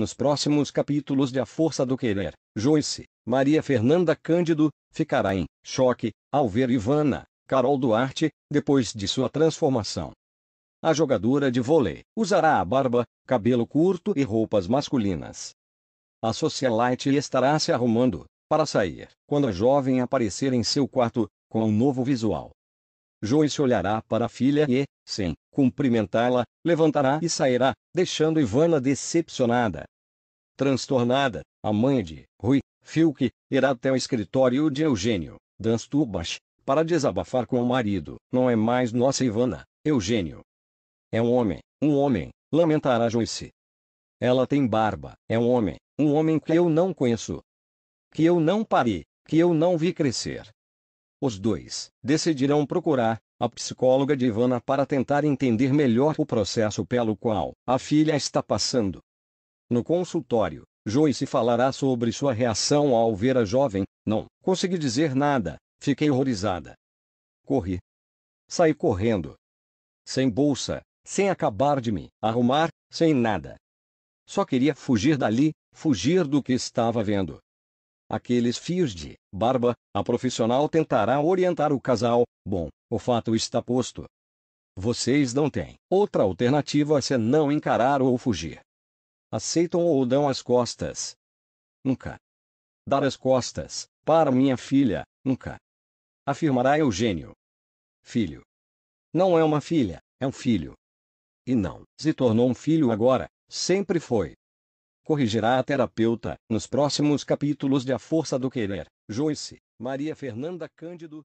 Nos próximos capítulos de A Força do Querer, Joyce, Maria Fernanda Cândido, ficará em choque ao ver Ivana, Carol Duarte, depois de sua transformação. A jogadora de vôlei usará a barba, cabelo curto e roupas masculinas. A socialite estará se arrumando para sair quando a jovem aparecer em seu quarto com um novo visual. Joyce olhará para a filha e, sem cumprimentá-la, levantará e sairá, deixando Ivana decepcionada. Transtornada, a mãe de Rui, Filke, irá até o escritório de Eugênio, Danstubach, para desabafar com o marido. Não é mais nossa Ivana, Eugênio. É um homem, um homem, lamentará Joyce. Ela tem barba, é um homem, um homem que eu não conheço. Que eu não parei, que eu não vi crescer. Os dois decidirão procurar a psicóloga de Ivana para tentar entender melhor o processo pelo qual a filha está passando. No consultório, Joyce falará sobre sua reação ao ver a jovem. Não consegui dizer nada, fiquei horrorizada. Corri. Saí correndo. Sem bolsa, sem acabar de me arrumar, sem nada. Só queria fugir dali, fugir do que estava vendo aqueles fios de barba, a profissional tentará orientar o casal. Bom, o fato está posto. Vocês não têm outra alternativa senão encarar ou fugir. Aceitam ou dão as costas. Nunca. Dar as costas, para minha filha, nunca. Afirmará Eugênio. Filho. Não é uma filha, é um filho. E não, se tornou um filho agora, sempre foi corrigirá a terapeuta, nos próximos capítulos de A Força do Querer. Joyce, Maria Fernanda Cândido,